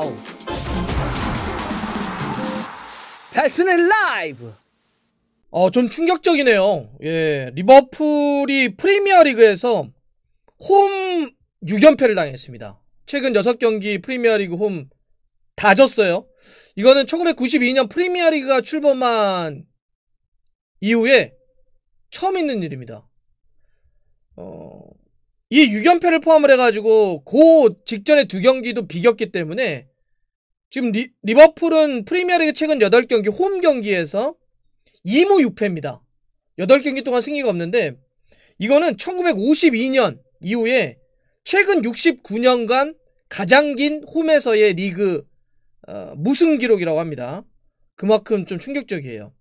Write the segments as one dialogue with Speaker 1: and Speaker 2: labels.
Speaker 1: 와우! 달슨의 라이브! 어, 좀 충격적이네요. 예, 리버풀이 프리미어 리그에서 홈 6연패를 당했습니다. 최근 6경기 프리미어 리그 홈 다 졌어요. 이거는 1992년 프리미어 리그가 출범한 이후에 처음 있는 일입니다. 어, 이 6연패를 포함을 해가지고 그 직전에 두 경기도 비겼기 때문에 지금 리, 버풀은 프리미어리그 최근 8경기 홈 경기에서 2무 6패입니다. 8경기 동안 승리가 없는데 이거는 1952년 이후에 최근 69년간 가장 긴 홈에서의 리그 어, 무승 기록이라고 합니다. 그만큼 좀 충격적이에요.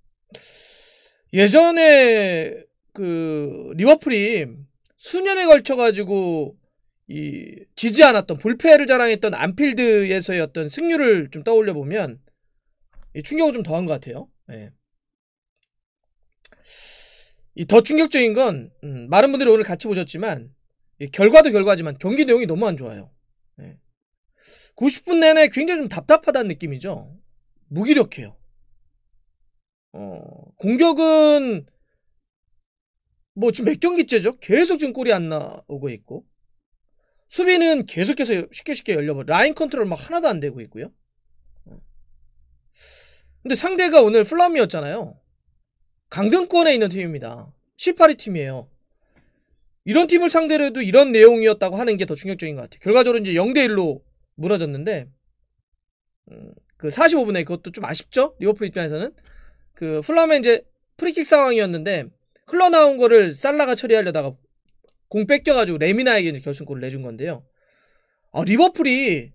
Speaker 1: 예전에 그 리버풀이 수년에 걸쳐 가지고 이 지지 않았던 불패를 자랑했던 안필드에서의 어떤 승률을 좀 떠올려 보면 충격을 좀 더한 것 같아요. 예. 더 충격적인 건 음, 많은 분들이 오늘 같이 보셨지만 결과도 결과지만 경기 내용이 너무 안 좋아요. 예. 90분 내내 굉장히 좀 답답하다는 느낌이죠. 무기력해요. 어, 공격은 뭐 지금 몇 경기째죠? 계속 지금 골이 안 나오고 있고 수비는 계속해서 쉽게 쉽게 열려버 라인 컨트롤 막 하나도 안 되고 있고요. 근데 상대가 오늘 플럼이었잖아요. 강등권에 있는 팀입니다. 18위 팀이에요. 이런 팀을 상대로 해도 이런 내용이었다고 하는 게 더 충격적인 것 같아요. 결과적으로 이제 0 대1로 무너졌는데, 음, 그 45분에 그것도 좀 아쉽죠? 리버풀 입장에서는. 그 플럼의 이제 프리킥 상황이었는데, 흘러나온 거를 살라가 처리하려다가 공 뺏겨가지고 레미나에게 이제 결승골을 내준 건데요. 아, 리버풀이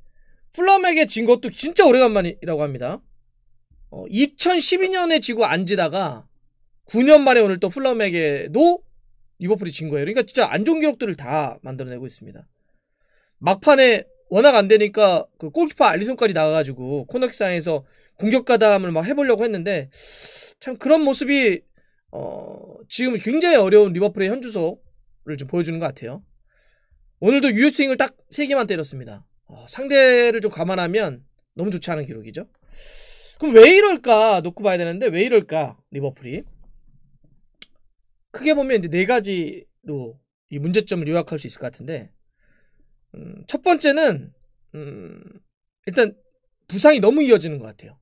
Speaker 1: 플럼에게 진 것도 진짜 오래간만이라고 합니다. 어, 2012년에 지고 앉으다가 9년 만에 오늘 또 플럼에게도 리버풀이 진 거예요. 그러니까 진짜 안 좋은 기록들을 다 만들어내고 있습니다. 막판에 워낙 안 되니까 그 골키퍼 알리송까지 나가가지고 코너킥상에서 공격 가담을 막 해보려고 했는데 참 그런 모습이 어, 지금 굉장히 어려운 리버풀의 현주소 좀 보여주는 것 같아요. 오늘도 유스팅을 딱3 개만 때렸습니다. 어, 상대를 좀 감안하면 너무 좋지 않은 기록이죠. 그럼 왜 이럴까 놓고 봐야 되는데 왜 이럴까 리버풀이 크게 보면 이제 네 가지로 이 문제점을 요약할 수 있을 것 같은데 음, 첫 번째는 음, 일단 부상이 너무 이어지는 것 같아요.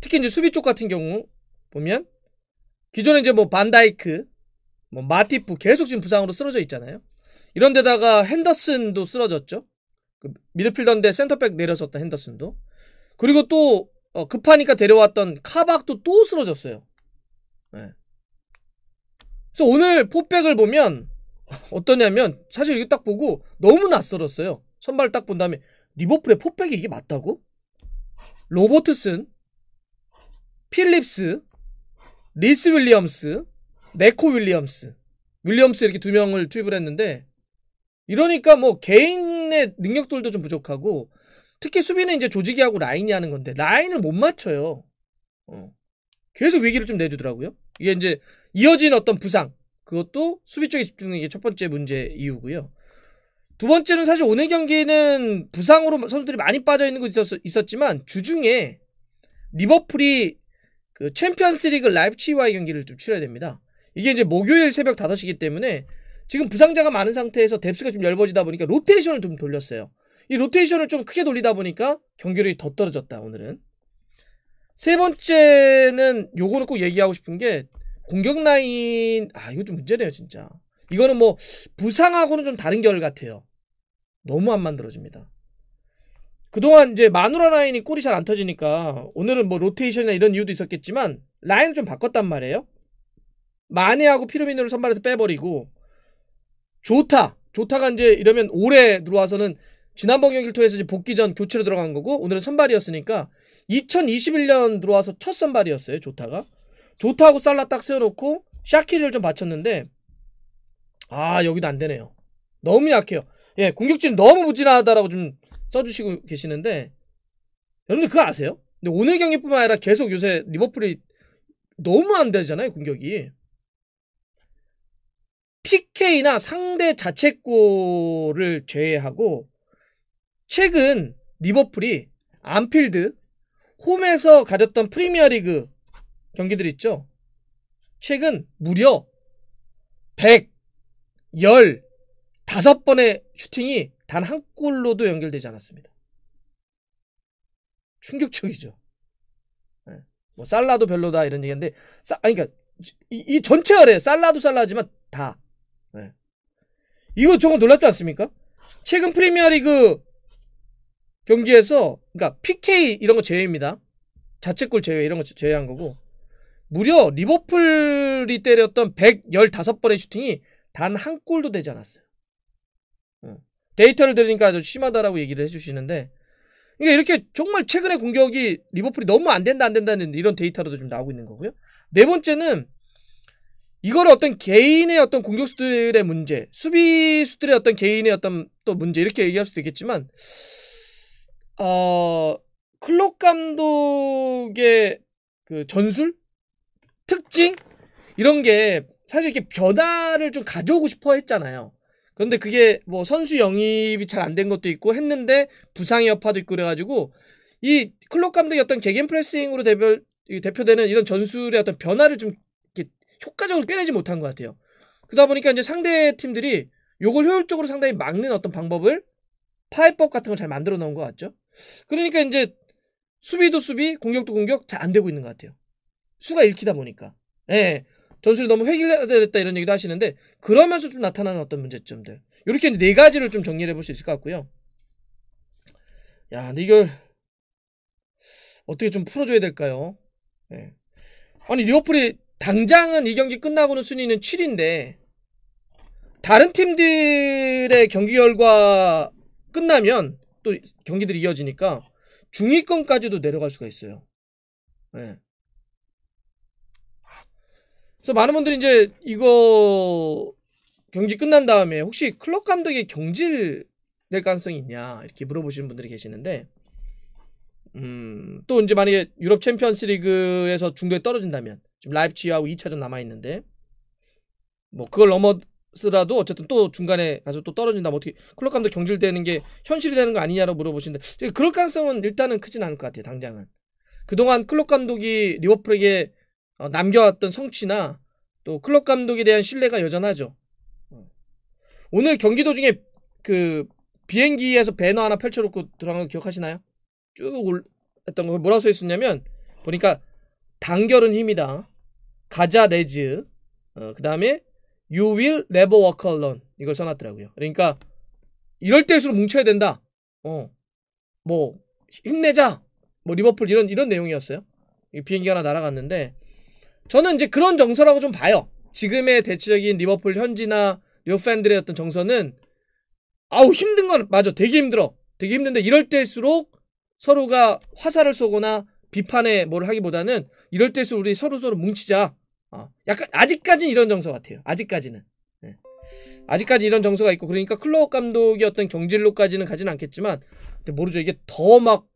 Speaker 1: 특히 이제 수비 쪽 같은 경우 보면 기존에 이제 뭐 반다이크 뭐 마티프 계속 지금 부상으로 쓰러져 있잖아요. 이런 데다가 핸더슨도 쓰러졌죠. 그 미드필더인데 센터백 내려섰던 핸더슨도. 그리고 또 어, 급하니까 데려왔던 카박도 또 쓰러졌어요. 네. 그래서 오늘 포백을 보면 어떠냐면 사실 이거 딱 보고 너무 낯설었어요. 선발 딱 본 다음에 리버풀의 포백이 이게 맞다고? 로버트슨, 필립스, 리스 윌리엄스, 네코 윌리엄스, 윌리엄스 이렇게 두 명을 투입을 했는데 이러니까 뭐 개인의 능력들도 좀 부족하고 특히 수비는 이제 조직이 하고 라인이 하는 건데 라인을 못 맞춰요. 어. 계속 위기를 좀 내주더라고요. 이게 이제 이어진 어떤 부상 그것도 수비 쪽에 집중하는 게첫 번째 문제 이유고요. 두 번째는 사실 오늘 경기는 부상으로 선수들이 많이 빠져 있는 곳이 있었지만 주중에 리버풀이 그 챔피언스리그 라이프치와의 경기를 좀 치러야 됩니다. 이게 이제 목요일 새벽 5시기 때문에 지금 부상자가 많은 상태에서 뎁스가 좀 얇아지다 보니까 로테이션을 좀 돌렸어요. 이 로테이션을 좀 크게 돌리다 보니까 경기력이 더 떨어졌다 오늘은. 세 번째는 요거는 꼭 얘기하고 싶은 게 공격 라인 아 이거 좀 문제네요 진짜. 이거는 뭐 부상하고는 좀 다른 결 같아요. 너무 안 만들어집니다. 그동안 이제 마누라 라인이 골이 잘 안 터지니까 오늘은 뭐 로테이션이나 이런 이유도 있었겠지만 라인을 좀 바꿨단 말이에요. 마네하고 피르미노를 선발해서 빼버리고 좋다. 좋다가 이제 이러면 올해 들어와서는 지난번 경기를 통해서 이제 복귀 전 교체로 들어간 거고 오늘은 선발이었으니까 2021년 들어와서 첫 선발이었어요. 좋다가. 좋다고 살라 딱 세워놓고 샤키를 좀 받쳤는데 아 여기도 안 되네요. 너무 약해요. 예, 공격진 너무 무진하다라고 좀 써주시고 계시는데 여러분들 그거 아세요? 근데 오늘 경기뿐만 아니라 계속 요새 리버풀이 너무 안 되잖아요 공격이. PK나 상대 자책골을 제외하고 최근 리버풀이 안필드 홈에서 가졌던 프리미어리그 경기들 있죠. 최근 무려 100, 1 5번의 슈팅이 단 한 골로도 연결되지 않았습니다. 충격적이죠. 예, 뭐 살라도 별로다 이런 얘기인데 아니 그러니까 이, 이 전체 아래 살라도 살라지만 다 네. 이거 저거 놀랐지 않습니까? 최근 프리미어리그 경기에서 그니까 PK 이런 거 제외입니다. 자책골 제외 이런 거 제외한 거고 무려 리버풀이 때렸던 115번의 슈팅이 단 한 골도 되지 않았어요. 어. 데이터를 들으니까 아주 심하다라고 얘기를 해주시는데 그러니까 이렇게 정말 최근에 공격이 리버풀이 너무 안 된다 안 된다는 이런 데이터로도 좀 나오고 있는 거고요. 네 번째는 이거를 어떤 개인의 어떤 공격수들의 문제, 수비수들의 어떤 개인의 어떤 또 문제 이렇게 얘기할 수도 있겠지만 어 클록 감독의 그 전술 특징 이런 게 사실 이렇게 변화를 좀 가져오고 싶어 했잖아요. 그런데 그게 뭐 선수 영입이 잘 안 된 것도 있고 했는데 부상의 여파도 있고 그래가지고 이 클록 감독의 어떤 개겐 프레싱으로 대표, 대표되는 이런 전술의 어떤 변화를 좀 효과적으로 빼내지 못한 것 같아요. 그러다 보니까 이제 상대 팀들이 요걸 효율적으로 상당히 막는 어떤 방법을 파해법 같은 걸 잘 만들어 놓은 것 같죠. 그러니까 이제 수비도 수비, 공격도 공격 잘 안 되고 있는 것 같아요. 수가 읽히다 보니까. 예, 예. 전술이 너무 획일화됐다 이런 얘기도 하시는데 그러면서 좀 나타나는 어떤 문제점들. 이렇게 네 가지를 좀 정리를 해볼 수 있을 것 같고요. 야, 근데 이걸 어떻게 좀 풀어줘야 될까요? 예. 아니 리버풀이 당장은 이 경기 끝나고는 순위는 7인데 다른 팀들의 경기 결과 끝나면 또 경기들이 이어지니까 중위권까지도 내려갈 수가 있어요. 네. 그래서 많은 분들이 이제 이거 경기 끝난 다음에 혹시 클럽 감독의 경질 될 가능성이 있냐 이렇게 물어보시는 분들이 계시는데 음, 또 이제 만약에 유럽 챔피언스 리그에서 중도에 떨어진다면 지금 라이프치히하고 2차전 남아 있는데 뭐 그걸 넘어서라도 어쨌든 또 중간에 가서 또 떨어진다면 뭐 어떻게 클럽 감독 경질되는 게 현실이 되는 거 아니냐고 물어보시는데 그럴 가능성은 일단은 크진 않을 것 같아요. 당장은. 그동안 클럽 감독이 리버풀에게 어, 남겨왔던 성취나 또 클럽 감독에 대한 신뢰가 여전하죠. 오늘 경기 도중에 그 비행기에서 배너 하나 펼쳐놓고 들어간 거 기억하시나요? 쭉 올, 했던 거 뭐라고 써 있었냐면 보니까 단결은 힘이다. 가자 레즈. 어, 그다음에 you will never walk alone. 이걸 써 놨더라고요. 그러니까 이럴 때일수록 뭉쳐야 된다. 어. 뭐 힘내자. 뭐 리버풀 이런 이런 내용이었어요. 비행기 하나 날아갔는데 저는 이제 그런 정서라고 좀 봐요. 지금의 대체적인 리버풀 현지나 리버 팬들의 어떤 정서는 아우 힘든 건 맞아. 되게 힘들어. 되게 힘든데 이럴 때일수록 서로가 화살을 쏘거나 비판에 뭘 하기보다는 이럴 때서 우리 서로 서로 뭉치자. 어, 약간 아직까지는 이런 정서 같아요. 아직까지는. 네. 아직까지 이런 정서가 있고 그러니까 클로업 감독이 어떤 경질로까지는 가진 않겠지만 근데 모르죠. 이게 더 막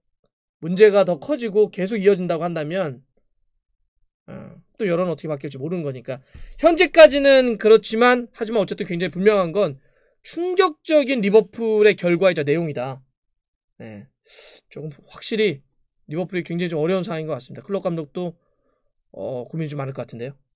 Speaker 1: 문제가 더 커지고 계속 이어진다고 한다면 어, 또 여론 어떻게 바뀔지 모르는 거니까 현재까지는 그렇지만 하지만 어쨌든 굉장히 분명한 건 충격적인 리버풀의 결과이자 내용이다. 네. 조금 확실히 리버풀이 굉장히 좀 어려운 상황인 것 같습니다. 클럽 감독도 어, 고민이 좀 많을 것 같은데요.